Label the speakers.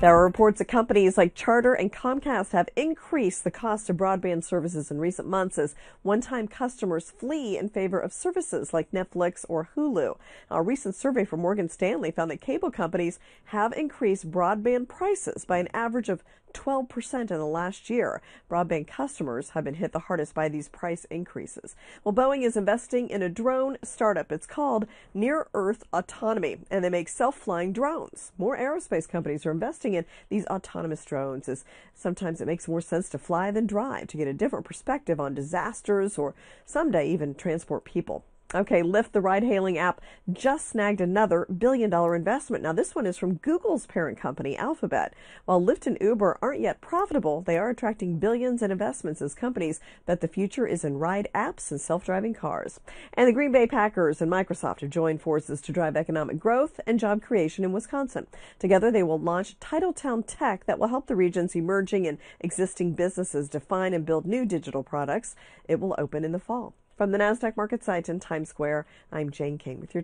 Speaker 1: There are reports that companies like Charter and Comcast have increased the cost of broadband services in recent months as one time customers flee in favor of services like Netflix or Hulu. A recent survey from Morgan Stanley found that cable companies have increased broadband prices by an average of 12% in the last year. Broadband customers have been hit the hardest by these price increases. Well, Boeing is investing in a drone startup. It's called Near Earth Autonomy, and they make self flying drones. More aerospace companies are investing investing in these autonomous drones is sometimes it makes more sense to fly than drive to get a different perspective on disasters or someday even transport people. Okay, Lyft, the ride hailing app, just snagged another billion dollar investment. Now, this one is from Google's parent company, Alphabet. While Lyft and Uber aren't yet profitable, they are attracting billions in investments as companies that the future is in ride apps and self driving cars. And the Green Bay Packers and Microsoft have joined forces to drive economic growth and job creation in Wisconsin. Together, they will launch Titletown Tech that will help the region's emerging and existing businesses define and build new digital products. It will open in the fall. From the NASDAQ market site in Times Square, I'm Jane King with your